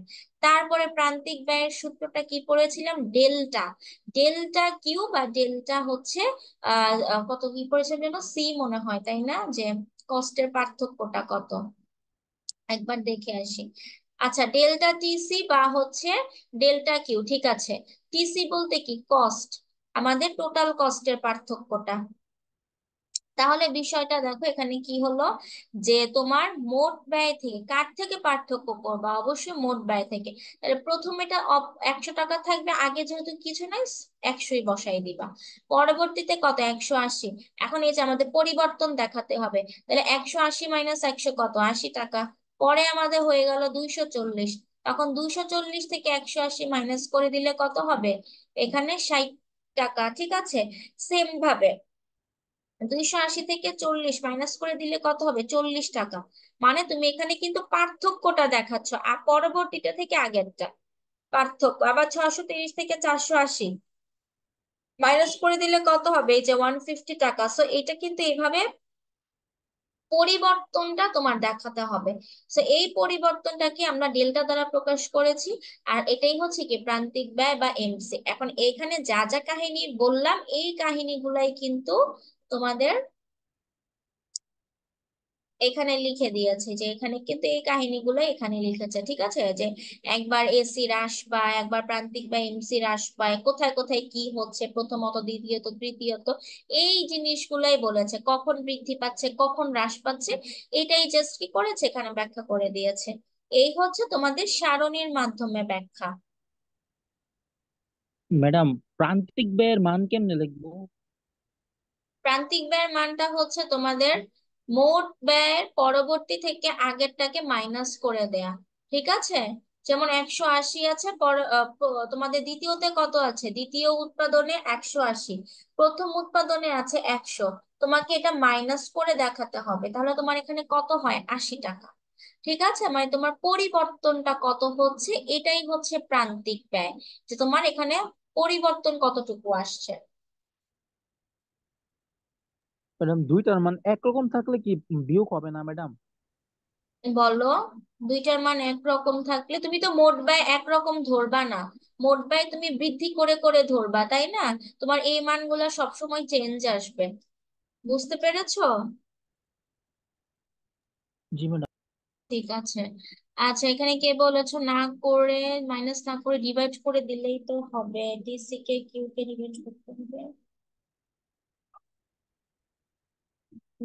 তারপরে প্রান্তিক ব্যয়ের সূত্রটা কি পড়েছিলাম ডেল্টা ডেল্টা কিউ বা ডেল্টা হচ্ছে আহ কত কি পড়েছিলাম যেন সি মনে হয় তাই না যে কষ্টের পার্থক্যটা কত একবার দেখে আসি আচ্ছা ডেল্টা টিসি বা হচ্ছে ডেল্টা কিউ ঠিক আছে টিসি বলতে কি কস্ট আমাদের টোটাল কস্টের পার্থক্যটা তাহলে বিষয়টা দেখো এখানে কি হলো যে তোমার মোট ব্যয় থেকে কার থেকে পার্থক্য করবা অবশ্যই মোট ব্যয় থেকে তাহলে এটা একশো টাকা থাকবে আগে যেহেতু কিছু নাই একশোই বসাই দিবা পরবর্তীতে কত একশো আশি এখন এই যে আমাদের পরিবর্তন দেখাতে হবে তাহলে একশো আশি মাইনাস একশো কত আশি টাকা পরে আমাদের হয়ে গেল দুইশো চল্লিশ তখন দুইশো চল্লিশ থেকে একশো আশি মাইনাস করে দিলে কত হবে এখানে ষাট টাকা ঠিক আছে সেম ভাবে দুইশো আশি থেকে চল্লিশ মাইনাস করে দিলে কত হবে চল্লিশ টাকা মানে তুমি এখানে কিন্তু পার্থক্যটা দেখাচ্ছ আর পরবর্তীটা থেকে আগেরটা পার্থক্য আবার ছশো তিরিশ থেকে চারশো আশি মাইনাস করে দিলে কত হবে এই যে ওয়ান ফিফটি টাকা সো এটা কিন্তু এইভাবে পরিবর্তনটা তোমার দেখাতে হবে তো এই পরিবর্তনটাকে আমরা ডেল্টা দ্বারা প্রকাশ করেছি আর এটাই হচ্ছে কি প্রান্তিক ব্যয় বা এমসি এখন এখানে যা যা কাহিনী বললাম এই কাহিনীগুলাই কিন্তু তোমাদের এখানে লিখে দিয়েছে যে এখানে কিন্তু এই কাহিনীগুলো এখানে লিখেছে ঠিক আছে যে একবার এসি হ্রাস পায় একবার প্রান্তিক বা এমসি হ্রাস পায় কোথায় কোথায় কি হচ্ছে প্রথমত দ্বিতীয়ত তৃতীয়ত এই জিনিসগুলাই বলেছে কখন বৃদ্ধি পাচ্ছে কখন হ্রাস পাচ্ছে এটাই জাস্ট কি করেছে এখানে ব্যাখ্যা করে দিয়েছে এই হচ্ছে তোমাদের সারণীর মাধ্যমে ব্যাখ্যা ম্যাডাম প্রান্তিক ব্যয়ের মান কেমনে লিখবো প্রান্তিক ব্যয়ের মানটা হচ্ছে তোমাদের মোট ব্যয়ের পরবর্তী থেকে আগেরটাকে মাইনাস করে দেয়া ঠিক আছে যেমন একশো আশি আছে তোমাদের দ্বিতীয়তে কত আছে দ্বিতীয় উৎপাদনে একশো আশি প্রথম উৎপাদনে আছে একশো তোমাকে এটা মাইনাস করে দেখাতে হবে তাহলে তোমার এখানে কত হয় আশি টাকা ঠিক আছে মানে তোমার পরিবর্তনটা কত হচ্ছে এটাই হচ্ছে প্রান্তিক ব্যয় যে তোমার এখানে পরিবর্তন কতটুকু আসছে ম্যাডাম দুইটার মান একরকম থাকলে কি বিয়োগ হবে না ম্যাডাম বলো দুইটার মান একরকম থাকলে তুমি তো মোট ব্যয় একরকম ধরবা না মোট ব্যয় তুমি বৃদ্ধি করে করে ধরবা তাই না তোমার এই মানগুলো সবসময় চেঞ্জ আসবে বুঝতে পেরেছো জি ম্যাডাম ঠিক আছে আচ্ছা এখানে কে বলেছো না করে মাইনাস না করে ডিভাইড করে দিলেই তো হবে ডিসি কে কিউ কে ডিভাইড করতে হবে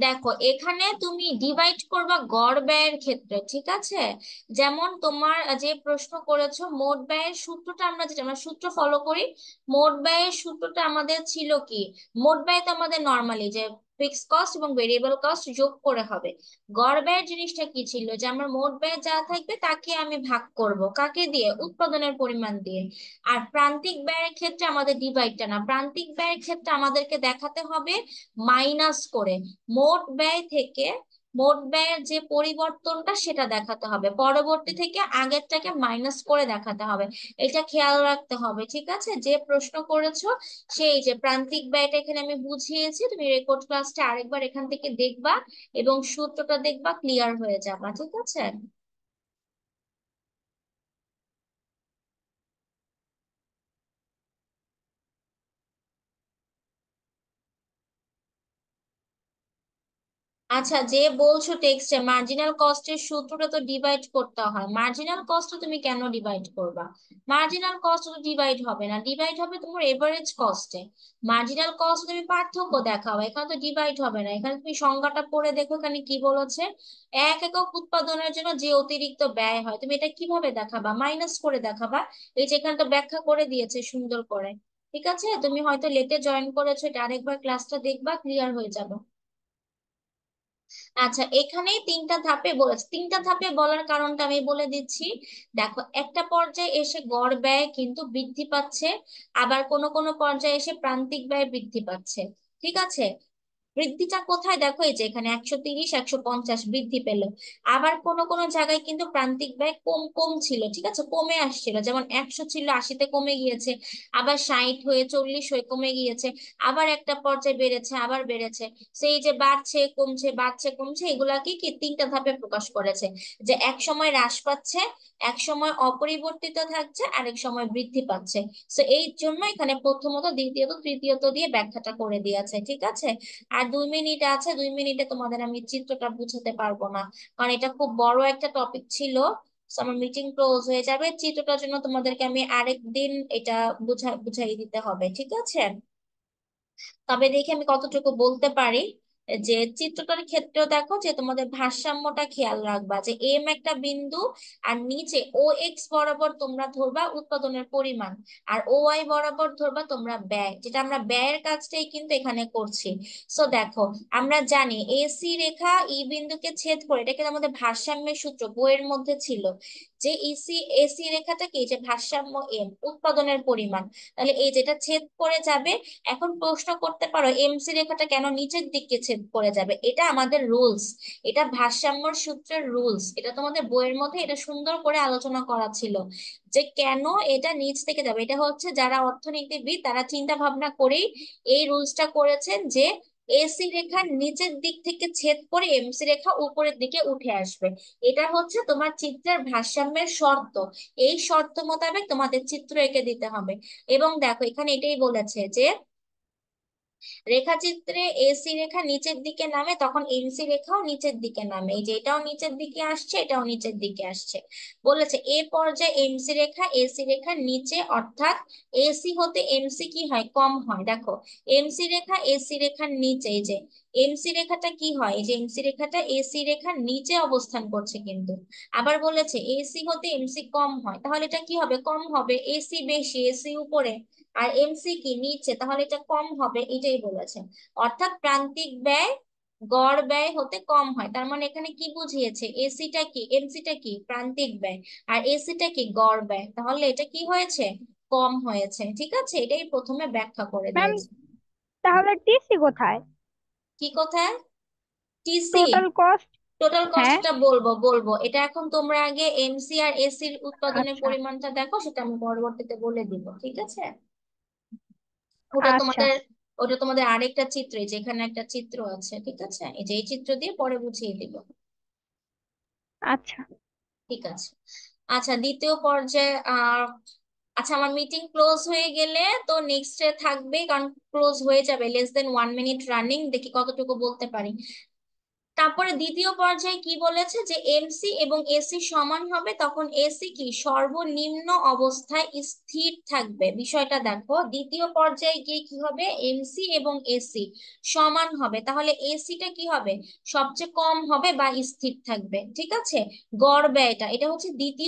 দেখো এখানে তুমি ডিভাইড করবা গড় ব্যয়ের ক্ষেত্রে ঠিক আছে যেমন তোমার যে প্রশ্ন করেছো মোট ব্যয়ের সূত্রটা আমরা যেটা আমরা সূত্র ফলো করি মোট ব্যয়ের সূত্রটা আমাদের ছিল কি মোট ব্যয় তো আমাদের নর্মালি যে ফিক্সড কস্ট এবং ভেরিয়েবল কস্ট যোগ করে হবে গড় ব্যয় জিনিসটা কি ছিল যে আমার মোট ব্যয় যা থাকবে তাকে আমি ভাগ করব কাকে দিয়ে উৎপাদনের পরিমাণ দিয়ে আর প্রান্তিক ব্যয়ের ক্ষেত্রে আমাদের ডিভাইডটা না প্রান্তিক ব্যয়ের ক্ষেত্রে আমাদেরকে দেখাতে হবে মাইনাস করে মোট ব্যয় থেকে মোট ব্যয়ের যে পরিবর্তনটা সেটা দেখাতে হবে পরবর্তী থেকে আগেরটাকে মাইনাস করে দেখাতে হবে এটা খেয়াল রাখতে হবে ঠিক আছে যে প্রশ্ন করেছো সেই যে প্রান্তিক ব্যয়টা এখানে আমি বুঝিয়েছি তুমি রেকর্ড ক্লাসটা আরেকবার এখান থেকে দেখবা এবং সূত্রটা দেখবা ক্লিয়ার হয়ে যাবা ঠিক আছে আচ্ছা যে বলছো টেক্সটে মার্জিনাল কস্টের সূত্রটা তো ডিভাইড করতে হয় মার্জিনাল কস্ট তুমি কেন ডিভাইড করবা মার্জিনাল কস্ট তো ডিভাইড হবে না ডিভাইড হবে তোমার এভারেজ কস্টে মার্জিনাল কস্ট তুমি পার্থক্য দেখাও এখানে তো ডিভাইড হবে না এখানে তুমি সংজ্ঞাটা পড়ে দেখো এখানে কি বলেছে এক একক উৎপাদনের জন্য যে অতিরিক্ত ব্যয় হয় তুমি এটা কিভাবে দেখাবা মাইনাস করে দেখাবা এই যে এখানে তো ব্যাখ্যা করে দিয়েছে সুন্দর করে ঠিক আছে তুমি হয়তো লেটে জয়েন করেছো এটা আরেকবার ক্লাসটা দেখবা ক্লিয়ার হয়ে যাবে আচ্ছা এখানে তিনটা ধাপে বলেছে তিনটা ধাপে বলার কারণটা আমি বলে দিচ্ছি দেখো একটা পর্যায়ে এসে গড় ব্যয় কিন্তু বৃদ্ধি পাচ্ছে আবার কোনো কোনো পর্যায়ে এসে প্রান্তিক ব্যয় বৃদ্ধি পাচ্ছে ঠিক আছে বৃদ্ধিটা কোথায় দেখো এই যে এখানে একশো তিরিশ একশো পঞ্চাশ বৃদ্ধি পেলো আবার কোন কোন জায়গায় কিন্তু প্রান্তিক ব্যয় কম কম ছিল ঠিক আছে কমে আসছিল যেমন একশো ছিল আশিতে কমে গিয়েছে আবার ষাট হয়ে চল্লিশ হয়ে কমে গিয়েছে আবার একটা পর্যায়ে বেড়েছে আবার বেড়েছে সেই যে বাড়ছে কমছে বাড়ছে কমছে এগুলাকে কি তিনটা ধাপে প্রকাশ করেছে যে এক সময় হ্রাস পাচ্ছে এক সময় অপরিবর্তিত থাকছে আরেক সময় বৃদ্ধি পাচ্ছে তো এই জন্য এখানে প্রথমত দ্বিতীয়ত তৃতীয়ত দিয়ে ব্যাখ্যাটা করে দিয়েছে ঠিক আছে আর আর দুই মিনিট আছে দুই মিনিটে তোমাদের আমি চিত্রটা বুঝাতে পারবো না কারণ এটা খুব বড় একটা টপিক ছিল আমার মিটিং ক্লোজ হয়ে যাবে চিত্রটার জন্য তোমাদেরকে আমি আরেকদিন এটা বুঝা বুঝাই দিতে হবে ঠিক আছে তবে দেখি আমি কতটুকু বলতে পারি যে চিত্রটার ক্ষেত্রেও দেখো যে তোমাদের ভারসাম্যটা খেয়াল রাখবা যে এম একটা বিন্দু আর নিচে ও এক্স বরাবর তোমরা ধরবা উৎপাদনের পরিমাণ আর ও ওয়াই বরাবর ধরবা তোমরা ব্যয় যেটা আমরা ব্যয়ের কাজটাই কিন্তু এখানে করছি সো দেখো আমরা জানি এসি রেখা ই e বিন্দুকে ছেদ করে এটা কিন্তু আমাদের ভারসাম্যের সূত্র বইয়ের মধ্যে ছিল যে ইসি এসি রেখাটা কি যে ভারসাম্য এম উৎপাদনের পরিমাণ তাহলে এই যেটা ছেদ করে যাবে এখন প্রশ্ন করতে পারো এমসি রেখাটা কেন নিচের দিকে ছেদ করে যাবে এটা আমাদের রুলস এটা ভারসাম্যর সূত্রের রুলস এটা তোমাদের বইয়ের মধ্যে এটা সুন্দর করে আলোচনা করা ছিল যে কেন এটা নিচ থেকে যাবে এটা হচ্ছে যারা অর্থনীতিবিদ তারা চিন্তা ভাবনা করেই এই রুলসটা করেছেন যে এসি রেখা নিচের দিক থেকে ছেদ করে এমসি রেখা উপরের দিকে উঠে আসবে এটা হচ্ছে তোমার চিত্রের ভারসাম্যের শর্ত এই শর্ত মোতাবেক তোমাদের চিত্র এঁকে দিতে হবে এবং দেখো এখানে এটাই বলেছে যে রেখাচিত্রে এসি রেখা নিচের দিকে নামে তখন এমসি রেখাও নিচের দিকে নামে এই যে এটাও নিচের দিকে আসছে এটাও নিচের দিকে আসছে বলেছে এ পর্যায়ে এমসি রেখা এসি রেখা নিচে অর্থাৎ এসি হতে এমসি কি হয় কম হয় দেখো এমসি রেখা এসি রেখার নিচে এই যে এমসি রেখাটা কি হয় যে এমসি রেখাটা এসি রেখার নিচে অবস্থান করছে কিন্তু আবার বলেছে এসি হতে এমসি কম হয় তাহলে এটা কি হবে কম হবে এসি বেশি এসি উপরে আর এমসি কি নিচে তাহলে এটা কম হবে এটাই বলেছে অর্থাৎ প্রান্তিক ব্যয় গড় ব্যয় হতে কম হয় তার মানে এখানে কি বুঝিয়েছে এসিটা কি এমসিটা কি প্রান্তিক ব্যয় আর এসিটা কি গড় ব্যয় তাহলে এটা কি হয়েছে কম হয়েছে ঠিক আছে এটাই প্রথমে ব্যাখ্যা করে দিয়েছে তাহলে টিসি কোথায় কি কোথায় টিসি টোটাল কস্ট টোটাল কস্টটা বলবো বলবো এটা এখন তোমরা আগে এমসি আর এসির উৎপাদনের আচ্ছা। পরিমাণটা দেখো সেটা আমি পরবর্তীতে বলে দিব ঠিক আছে ওটা আচ্ছা। তোমাদের ওটা তোমাদের আরেকটা চিত্র যেখানে একটা চিত্র আছে ঠিক আছে এই যে এই চিত্র দিয়ে পরে বুঝিয়ে দিব আচ্ছা ঠিক আছে আচ্ছা দ্বিতীয় পর্যায়ে আহ আচ্ছা আমার মিটিং ক্লোজ হয়ে গেলে তো নেক্সট ডে থাকবে কারণ ক্লোজ হয়ে যাবে less than one minute running দেখি কতটুকু বলতে পারি তারপরে দ্বিতীয় পর্যায়ে কি বলেছে যে এমসি এবং এসি সমান হবে তখন এসি কি সর্বনিম্ন অবস্থায় স্থির থাকবে বিষয়টা দেখো দ্বিতীয় পর্যায়ে গিয়ে কি হবে এমসি এবং এসি সমান হবে তাহলে এসিটা কি হবে সবচেয়ে কম হবে বা স্থির থাকবে ঠিক আছে গড় ব্যয়টা এটা হচ্ছে দ্বিতীয়